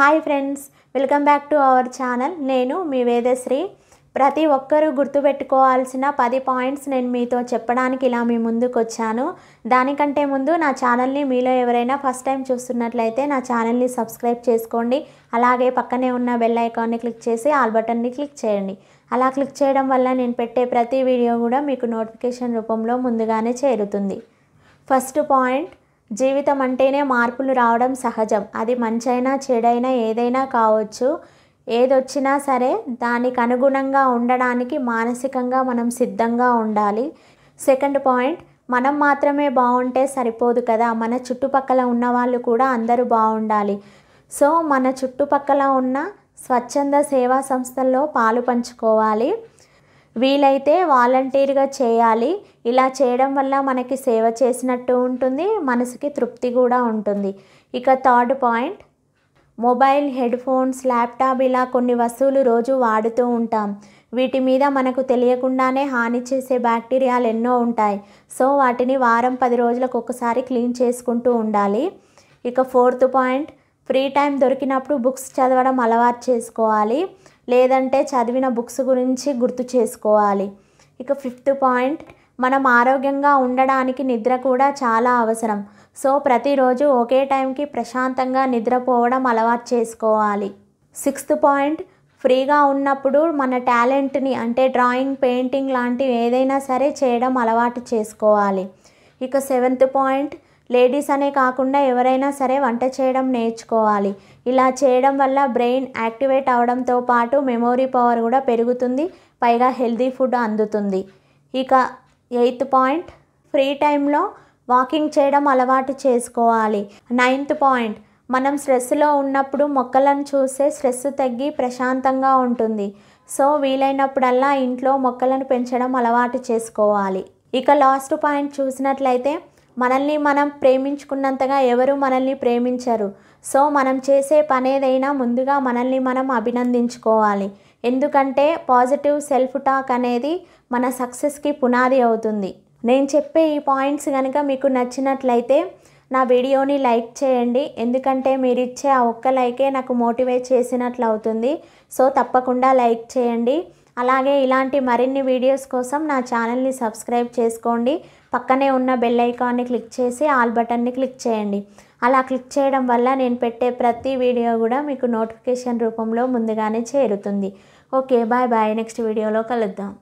hi friends welcome back to our channel నేను మీ వేదశ్రీ ప్రతి ఒక్కరూ గుర్తుపెట్టుకోవాల్సిన పది పాయింట్స్ నేను మీతో చెప్పడానికి ఇలా మీ ముందుకు వచ్చాను దానికంటే ముందు నా ఛానల్ని మీలో ఎవరైనా ఫస్ట్ టైం చూస్తున్నట్లయితే నా ఛానల్ని సబ్స్క్రైబ్ చేసుకోండి అలాగే పక్కనే ఉన్న బెల్ ఐకాన్ని క్లిక్ చేసి ఆల్ బటన్ని క్లిక్ చేయండి అలా క్లిక్ చేయడం వల్ల నేను పెట్టే ప్రతి వీడియో కూడా మీకు నోటిఫికేషన్ రూపంలో ముందుగానే చేరుతుంది ఫస్ట్ పాయింట్ జీవితం అంటేనే మార్పులు రావడం సహజం అది మంచైనా చెడైనా ఏదైనా కావచ్చు ఏదొచ్చినా సరే దానికి అనుగుణంగా ఉండడానికి మానసికంగా మనం సిద్ధంగా ఉండాలి సెకండ్ పాయింట్ మనం మాత్రమే బాగుంటే సరిపోదు కదా మన చుట్టుపక్కల ఉన్న వాళ్ళు కూడా అందరూ బాగుండాలి సో మన చుట్టుపక్కల ఉన్న స్వచ్ఛంద సేవా సంస్థల్లో పాలు పంచుకోవాలి వీలైతే వాలంటీర్గా చేయాలి ఇలా చేయడం వల్ల మనకి సేవ చేసినట్టు ఉంటుంది మనసుకి తృప్తి కూడా ఉంటుంది ఇక third point mobile headphones laptop ఇలా కొన్ని వస్తువులు రోజు వాడుతూ ఉంటాం వీటి మీద మనకు తెలియకుండానే హాని చేసే బ్యాక్టీరియాలు ఎన్నో ఉంటాయి సో వాటిని వారం పది రోజులకు ఒకసారి క్లీన్ చేసుకుంటూ ఉండాలి ఇక ఫోర్త్ పాయింట్ ఫ్రీ టైం దొరికినప్పుడు బుక్స్ చదవడం అలవాటు చేసుకోవాలి లేదంటే చదివిన బుక్స్ గురించి గుర్తు చేసుకోవాలి ఇక ఫిఫ్త్ పాయింట్ మనం ఆరోగ్యంగా ఉండడానికి నిద్ర కూడా చాలా అవసరం సో ప్రతిరోజు ఒకే టైంకి ప్రశాంతంగా నిద్రపోవడం అలవాటు చేసుకోవాలి సిక్స్త్ పాయింట్ ఫ్రీగా ఉన్నప్పుడు మన టాలెంట్ని అంటే డ్రాయింగ్ పెయింటింగ్ లాంటివి ఏదైనా సరే చేయడం అలవాటు చేసుకోవాలి ఇక సెవెంత్ పాయింట్ లేడీస్ అనే కాకుండా ఎవరైనా సరే వంట చేయడం నేర్చుకోవాలి ఇలా చేయడం వల్ల బ్రెయిన్ యాక్టివేట్ అవడంతో పాటు మెమోరీ పవర్ కూడా పెరుగుతుంది పైగా హెల్దీ ఫుడ్ అందుతుంది ఇక ఎయిత్ పాయింట్ ఫ్రీ టైంలో వాకింగ్ చేయడం అలవాటు చేసుకోవాలి నైన్త్ పాయింట్ మనం స్ట్రెస్లో ఉన్నప్పుడు మొక్కలను చూస్తే స్ట్రెస్ తగ్గి ప్రశాంతంగా ఉంటుంది సో వీలైనప్పుడల్లా ఇంట్లో మొక్కలను పెంచడం అలవాటు చేసుకోవాలి ఇక లాస్ట్ పాయింట్ చూసినట్లయితే మనల్ని మనం ప్రేమించుకున్నంతగా ఎవరు మనల్ని ప్రేమించరు సో మనం చేసే పనేదైనా ముందుగా మనల్ని మనం అభినందించుకోవాలి ఎందుకంటే పాజిటివ్ సెల్ఫ్ టాక్ అనేది మన సక్సెస్కి పునాది అవుతుంది నేను చెప్పే ఈ పాయింట్స్ కనుక మీకు నచ్చినట్లయితే నా వీడియోని లైక్ చేయండి ఎందుకంటే మీరు ఇచ్చే ఆ ఒక్క లైకే నాకు మోటివేట్ చేసినట్లు అవుతుంది సో తప్పకుండా లైక్ చేయండి అలాగే ఇలాంటి మరిన్ని వీడియోస్ కోసం నా ఛానల్ని సబ్స్క్రైబ్ చేసుకోండి పక్కనే ఉన్న బెల్ క్లిక్ చేసి ఆల్ బటన్ని క్లిక్ చేయండి అలా క్లిక్ చేయడం వల్ల నేను పెట్టే ప్రతి వీడియో కూడా మీకు నోటిఫికేషన్ రూపంలో ముందుగానే చేరుతుంది ఓకే బాయ్ బాయ్ నెక్స్ట్ వీడియోలో కలుద్దాం